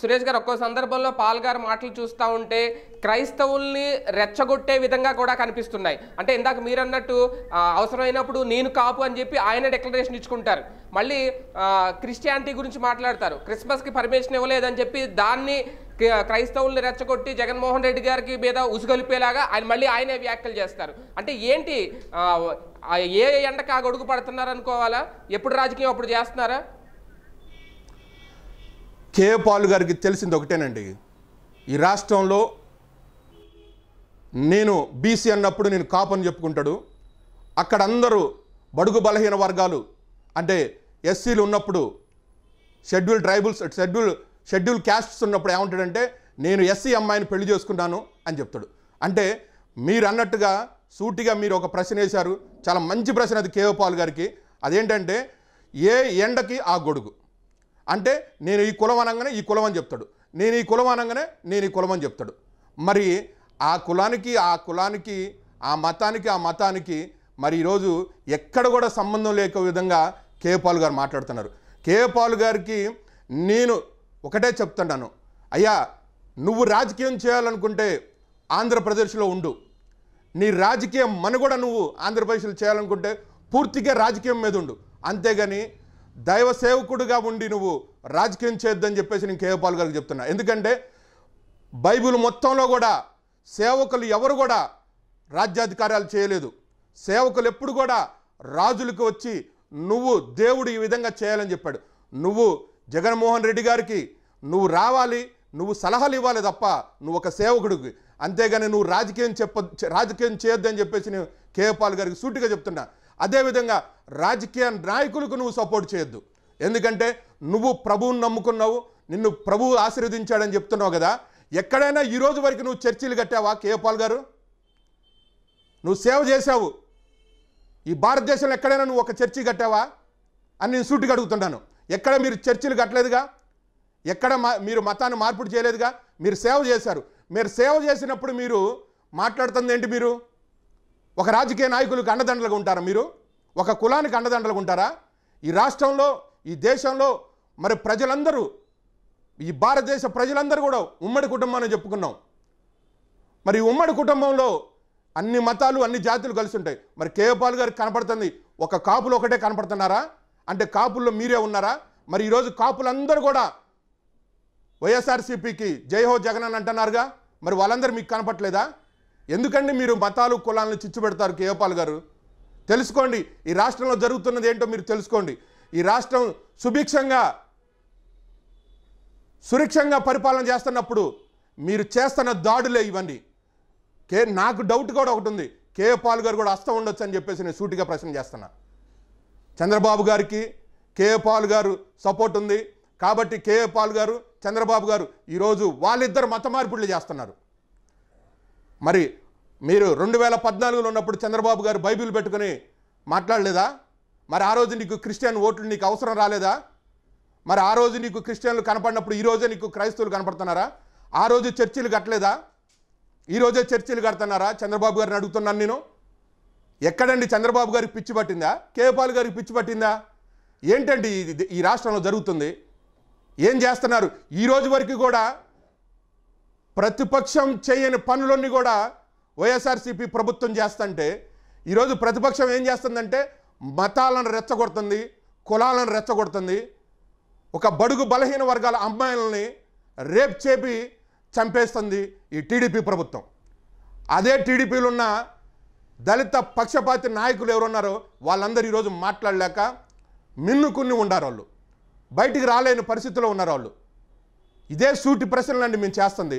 సురేష్ గారు ఒక్కో సందర్భంలో పాల్గారు మాటలు చూస్తూ ఉంటే క్రైస్తవుల్ని రెచ్చగొట్టే విధంగా కూడా కనిపిస్తున్నాయి అంటే ఇందాక మీరు అన్నట్టు అవసరమైనప్పుడు నేను కాపు అని చెప్పి ఆయన డిక్లరేషన్ ఇచ్చుకుంటారు మళ్ళీ క్రిస్టియానిటీ గురించి మాట్లాడతారు క్రిస్మస్కి పర్మిషన్ ఇవ్వలేదని చెప్పి దాన్ని క్రైస్తవుల్ని రెచ్చగొట్టి జగన్మోహన్ రెడ్డి గారికి మీద ఉసుగొలిపేలాగా ఆయన మళ్ళీ ఆయనే వ్యాఖ్యలు చేస్తారు అంటే ఏంటి ఏ ఎండకు ఆ గొడుగు పడుతున్నారనుకోవాలా ఎప్పుడు రాజకీయం అప్పుడు చేస్తున్నారా కేఏ పాల్ గారికి తెలిసింది ఒకటేనండి ఈ రాష్ట్రంలో నేను బీసీ అన్నప్పుడు నేను అని చెప్పుకుంటాడు అక్కడ అందరూ బడుగు బలహీన వర్గాలు అంటే ఎస్సీలు ఉన్నప్పుడు schedule tribals schedule schedule castes ఉన్నప్పుడు ఏమంటాడంటే నేను ఎస్సీ అమ్మాయిని పెళ్లి చేసుకున్నాను అని చెప్తాడు అంటే మీరు అన్నట్టుగా సూటిగా మీరు ఒక ప్రశ్న వేశారు చాలా మంచి ప్రశ్న అది కేవపాల్ గారికి అదేంటంటే ఏ ఎండకి ఆ గొడుగు అంటే నేను ఈ కులం అనగానే ఈ కులం అని చెప్తాడు నేను ఈ కులం అనగానే నేను ఈ కులం అని చెప్తాడు మరి ఆ కులానికి ఆ కులానికి ఆ మతానికి ఆ మతానికి మరి ఈరోజు ఎక్కడ కూడా సంబంధం లేక విధంగా కేపాల్ గారు మాట్లాడుతున్నారు కేపాల్ గారికి నేను ఒకటే చెప్తున్నాను అయ్యా నువ్వు రాజకీయం చేయాలనుకుంటే ఆంధ్రప్రదేశ్లో ఉండు నీ రాజకీయం మనుగడ నువ్వు ఆంధ్రప్రదేశ్లో చేయాలనుకుంటే పూర్తిగా రాజకీయం మీద ఉండు అంతేగాని దైవ సేవకుడుగా ఉండి నువ్వు రాజకీయం చేద్దని చెప్పేసి నేను కేవపాల్ గారికి చెప్తున్నా ఎందుకంటే బైబిల్ మొత్తంలో కూడా సేవకులు ఎవరు కూడా రాజ్యాధికారాలు చేయలేదు సేవకులు ఎప్పుడు కూడా రాజులకు వచ్చి నువ్వు దేవుడు ఈ విధంగా చేయాలని చెప్పాడు నువ్వు జగన్మోహన్ రెడ్డి గారికి నువ్వు రావాలి నువ్వు సలహాలు ఇవ్వాలి తప్ప నువ్వు ఒక సేవకుడికి అంతేగాని నువ్వు రాజకీయం చెప్ప రాజకీయం చేయొద్దని చెప్పేసి నేను కేపాల్ గారికి సూటిగా చెప్తున్నా అదేవిధంగా రాజకీయ నాయకులకు నువ్వు సపోర్ట్ చేయొద్దు ఎందుకంటే నువ్వు ప్రభువుని నమ్ముకున్నావు నిన్ను ప్రభువు ఆశీర్వదించాడని చెప్తున్నావు కదా ఎక్కడైనా ఈరోజు వరకు నువ్వు చర్చిలు కట్టావా కేపాల్ గారు నువ్వు సేవ చేశావు ఈ భారతదేశంలో ఎక్కడైనా నువ్వు ఒక చర్చి కట్టావా అని నేను సూటిగా అడుగుతున్నాను ఎక్కడ మీరు చర్చిలు కట్టలేదుగా ఎక్కడ మీరు మతాన్ని మార్పుడు చేయలేదుగా మీరు సేవ చేశారు మీరు సేవ చేసినప్పుడు మీరు మాట్లాడుతుంది ఏంటి మీరు ఒక రాజకీయ నాయకులకు అండదండలుగా ఉంటారా మీరు ఒక కులానికి అండదండలుగా ఉంటారా ఈ రాష్ట్రంలో ఈ దేశంలో మరి ప్రజలందరూ ఈ భారతదేశ ప్రజలందరూ కూడా ఉమ్మడి కుటుంబం చెప్పుకున్నాం మరి ఉమ్మడి కుటుంబంలో అన్ని మతాలు అన్ని జాతులు కలిసి ఉంటాయి మరి కేపాల్ గారికి కనపడుతుంది ఒక కాపులు ఒకటే కనపడుతున్నారా అంటే కాపుల్లో మీరే ఉన్నారా మరి ఈరోజు కాపులందరూ కూడా వైఎస్ఆర్సీపీకి జై హో జగన్ అని అంటున్నారుగా మరి వాళ్ళందరూ మీకు కనపట్లేదా ఎందుకండి మీరు మతాలు కులాలను చిచ్చు పెడతారు కేయోపాల్ గారు తెలుసుకోండి ఈ రాష్ట్రంలో జరుగుతున్నది ఏంటో మీరు తెలుసుకోండి ఈ రాష్ట్రం సుభిక్షంగా సురక్షంగా పరిపాలన చేస్తున్నప్పుడు మీరు చేస్తున్న దాడులే ఇవన్నీ కే నాకు డౌట్ కూడా ఒకటి ఉంది కేపాల్ గారు కూడా అస్తం ఉండొచ్చు అని చెప్పేసి నేను సూటిగా ప్రశ్న చేస్తున్నా చంద్రబాబు గారికి కేపాల్ గారు సపోర్ట్ ఉంది కాబట్టి కేపాల్ గారు చంద్రబాబు గారు ఈరోజు వాళ్ళిద్దరు మత మార్పిడులు చేస్తున్నారు మరి మీరు రెండు వేల పద్నాలుగులో ఉన్నప్పుడు చంద్రబాబు గారు బైబిల్ పెట్టుకుని మాట్లాడలేదా మరి ఆ రోజు నీకు క్రిస్టియన్ ఓట్లు నీకు అవసరం రాలేదా మరి ఆ రోజు నీకు క్రిస్టియన్లు కనపడినప్పుడు ఈరోజే నీకు క్రైస్తవులు కనపడుతున్నారా ఆ రోజు చర్చిలు కట్టలేదా ఈరోజే చర్చిలు కడుతున్నారా చంద్రబాబు గారిని అడుగుతున్నాను నేను ఎక్కడండి చంద్రబాబు గారికి పిచ్చి పట్టిందా కేపాల్ గారికి పిచ్చి పట్టిందా ఏంటండి ఇది ఈ రాష్ట్రంలో జరుగుతుంది ఏం చేస్తున్నారు ఈరోజు వరకు కూడా ప్రతిపక్షం చేయని పనులన్నీ కూడా వైఎస్ఆర్సీపీ ప్రభుత్వం చేస్తుంటే ఈరోజు ప్రతిపక్షం ఏం చేస్తుందంటే మతాలను రెచ్చగొడుతుంది కులాలను రెచ్చగొడుతుంది ఒక బడుగు బలహీన వర్గాల అమ్మాయిలని రేప్ చేపి చంపేస్తుంది ఈ టీడీపీ ప్రభుత్వం అదే టీడీపీలో ఉన్న దళిత పక్షపాతి నాయకులు ఎవరున్నారో వాళ్ళందరూ ఈరోజు మాట్లాడలేక మిన్నుకుని ఉండారు వాళ్ళు బయటికి రాలేని పరిస్థితిలో ఉన్నారు వాళ్ళు ఇదే సూటి ప్రశ్నలండి మేము చేస్తుంది